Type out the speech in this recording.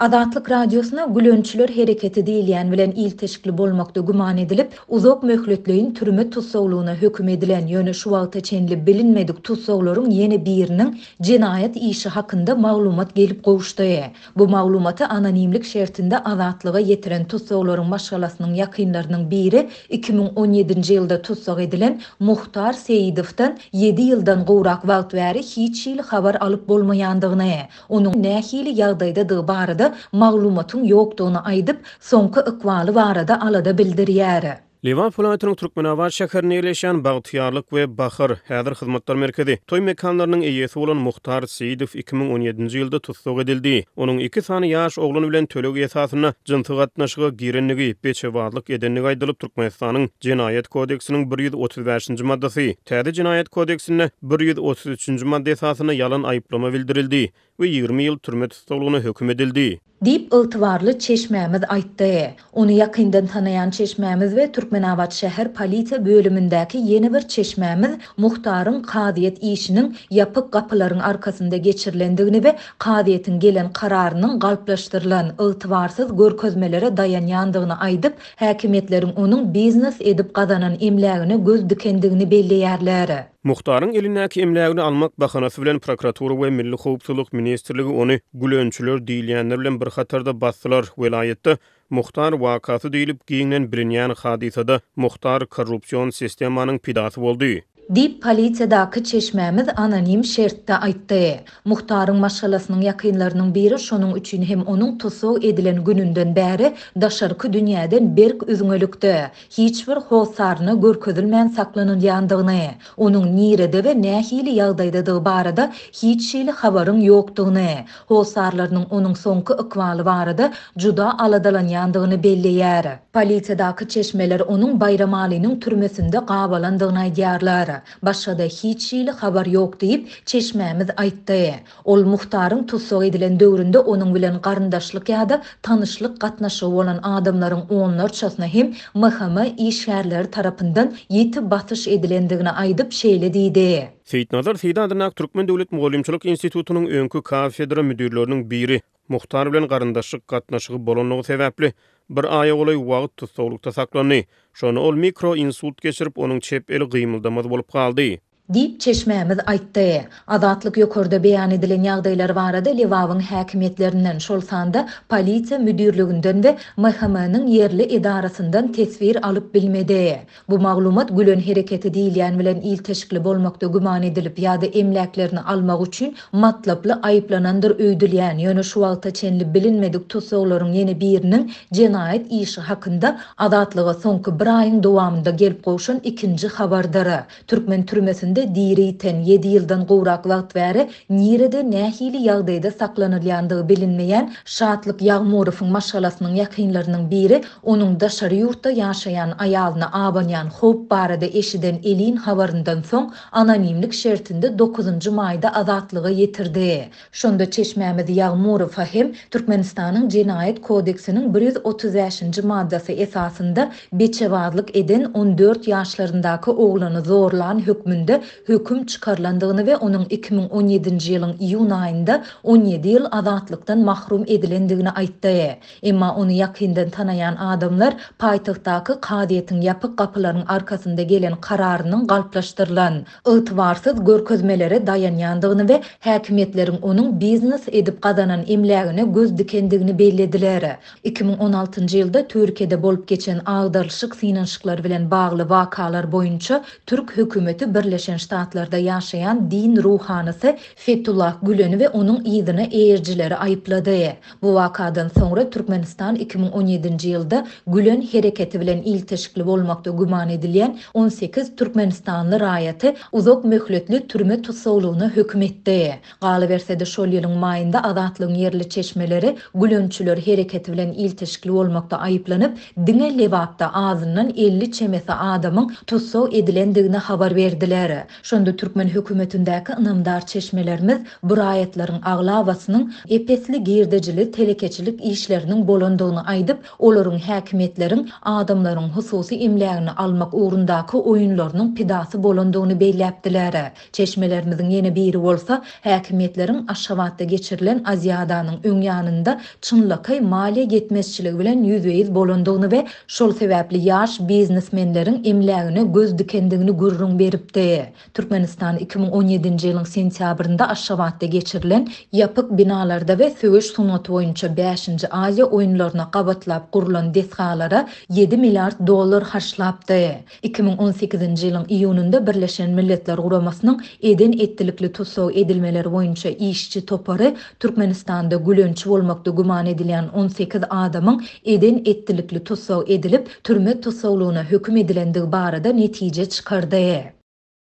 Adatlık radyosuna gülönçülör hareketi diýilýän bilen il teşkli bolmakda guman edilip, uzak möhletliğin türüme tutsoğluğuna hüküm edilen yönü şu wagta çenli bilinmedik tutsoğluların yeni birinin cinayet işi hakkında maglumat gelip gowuşdaýy. E. Bu maglumaty anonimlik şertinde adatlığa ýetiren tutsoğluların maşgalasynyň ýakynlarynyň biri 2017 yılda ýylda edilen Muhtar Seýidowdan 7 yıldan gowrak wagt bäri hiç ýyl habar alyp Onun e. onuň nähili ýagdaýda dygy maglumatun yoktuğuna aydıp sonka ıkvalı varada alada bildiriyyara. Levan Fulantinin Turkmenavar şəkərini eləşən Bağtiyarlıq və Baxır Hədir Xidmətlər Mərkədi Toy Mekanlarının eyyəsi olan Muxtar Seyidov 2017-ci ildə tutsuq edildi. Onun iki sani yaş oğlunu bilən tölüq yasasını cıntıq atnaşıqı girinliqi beçevarlıq edinliqə aydılıb Turkmenistanın Cinayet Kodeksinin 135-ci maddası. Tədi Cinayet Kodeksinin 133-ci maddə esasını yalan ayıplama bildirildi və 20 yıl türmə tutsuqluğuna hökum edildi. Dip ıtıvarlı çeşməmiz aytdı. Onu yakından tanıyan çeşməmiz ve Türkmenavat şəhər Palita bölümündeki yeni bir çeşməmiz muhtarın qadiyyət işinin yapıq kapıların arkasında geçirlendiğini ve qadiyyətin gelen kararının qalplaştırılan ıltıvarsız görközmələrə dayan yandığını aydıb, həkimiyyətlərin onun biznes edip qadanan imləyini göz dükendiyini belli yerleri. Muhtarın elindeki emlakını almak bahanası bilen prokuratura ve Milli Hukukçuluk Ministerliği onu gülönçülür diýilýänler bilen bir hatarda basdylar welaýetde. Muhtar vakası diýilip giňlen birinyan hadisada muhtar korrupsiýon sistemanyň pidasy boldy. Dip polisiya da çeşmämiz anonim şertde aýtdy. Muhtaryň maşalasynyň ýakynlarynyň biri şonuň üçin hem onuň tosu edilen gününden bäri daşarky dünýäden berk üzüňölükdi. Hiç bir howsarny görkezilmän saklanyň ýandygyny, onuň nire we nähili ýagdaýda barada hiç şeýle habaryň ýokdygyny, howsarlarynyň onuň soňky ýkwaly barada juda aladalan ýandygyny belleýär. Polisiýadaky çeşmeler onuň bayramalynyň türmesinde gabalandygyny ýarlary. başada hiç iyili xabar yok diýip çeşmemiz aýtdy. Ol muhtarın tutsoq edilen döwründe onun bilen qarındaşlık ýa da tanışlık olan adamların onlar çatına hem MHM işgərlər tarapından ýetip batış edilendigini aýdyp şeýle diýdi. Seyit Nazar Seyit Türkmen Döwlet Muğolimçılık Institutynyň önkü kafedra müdirleriniň biri Muhtar bilen garandaşlyk gatnaşygy bolanlygy sebäpli bir aýa golay wagt tutsaglykda saklany. Şonu ol mikro insult geçirip onuň çep el gymyldamaz bolup galdy. Dip çeşmemiz aýtdy. Azatlyk yokorda beýan edilen ýagdaýlar barada Livawyň häkimetlerinden şol sanda polisiýa müdirliginden we yerli niň ýerli idarasyndan tesbir alyp bilmedi. Bu maglumat gülön hereketi diýilýän bilen il teşkili bolmakda guman edilip ya da almaq almak üçin matlaply aýplanandyr öýdülýän ýöne şu çenli bilinmedik tutsoglaryň yeni birinin cenayet işi haqında azatlyga soňky bir aýyň dowamında gelip goşan ikinji habardary. Türkmen türmesinde ýerinde diri ten 7 ýyldan gowrak wagt bäri nirede nähili ýagdaýda saklanýandy bilinmeýän şatlyk ýagmurowyň maşgalasynyň ýakynlarynyň biri onuň da şary ýurtda ýaşaýan aýalyny abanyan hop barada eşiden elin habarından soň anonimlik şertinde 9-njy maýda azatlygy ýetirdi. Şonda Çeşmämed Ýagmurow hem Türkmenistanyň Jinayet Kodeksiniň 135-nji maddasy esasında beçewarlyk eden 14 ýaşlaryndaky oglany zorlan hükmünde hüküm çıkarlandığını ve onun 2017 yılın iyun ayında 17 yıl azatlıktan mahrum edilendiğini aittı. Emma onu yakinden tanayan adamlar paytıhtakı kadiyetin yapı kapıların arkasında gelen kararının kalplaştırılan ıtvarsız görközmeleri dayanyandığını ve hakimiyetlerin onun biznes edip kazanan imlağını göz dikendiğini bellediler. 2016 yılda Türkiye'de bolup geçen ağdarışık sinanışıklar bilen bağlı vakalar boyunca Türk hükümeti birleşen штатларда яшайан дин руханысы Фетуллах Гүлөнү ве онун ийдини эерджилери айыплады. Бу вакадан соңра Turkmenistan 2017-nji ýylda Гүлөн hereketi bilen ýiltişli bolmakda guman edilyen 18 türkmenistanly raýaty uzak möhletli türme tutgawyny hökümetde. Galyp bersede şol ýylyň maýynda azatlyk ýerli çeşmeleri Гүлөнçüler hereketi bilen ýiltişli bolmakda aýyplanyp, diňe levatta agzynyň 50 çemesi adamyň tutgaw edilendigini habar berdiler. Şonda Türkmen hökümetindäki ınımdar çeşmelerimiz bu raýatlaryň aglawasynyň epesli girdijili telekeçilik işleriniň bolandygyny aýdyp, olaryň häkimetleriň adamlaryň hususi imlägini almak uğrundaky oýunlarynyň pidasy bolandygyny belläpdiler. Çeşmelerimiziň ýene biri bolsa, häkimetleriň Aşgabatda geçirilen Aziýadanyň öňýanynda çynlakaý maliýe getmezçiligi bilen ýüzeýiz bolandygyny we şol sebäpli ýaş biznesmenleriň imlägini gözdikendigini dikendigini gurrun beripdi. Türkmenistan 2017-nji ýylyň sentýabrynda Aşgabatda geçirilen ýapyk binalarda we söwüş sunaty boýunça 5-nji Aziýa oýunlaryna gabatlap gurulan desgalara 7 milliard dollar harçlapdy. 2018-nji ýylyň iýununda Birleşen Milletler Guramasynyň eden etdilikli tutsaw edilmeleri boýunça işçi topary Türkmenistanda gülünç bolmakda guman edilen 18 adamyň eden etdilikli tutsaw edilip türme tutsawlygyna hökm edilendigi barada netije çykardy.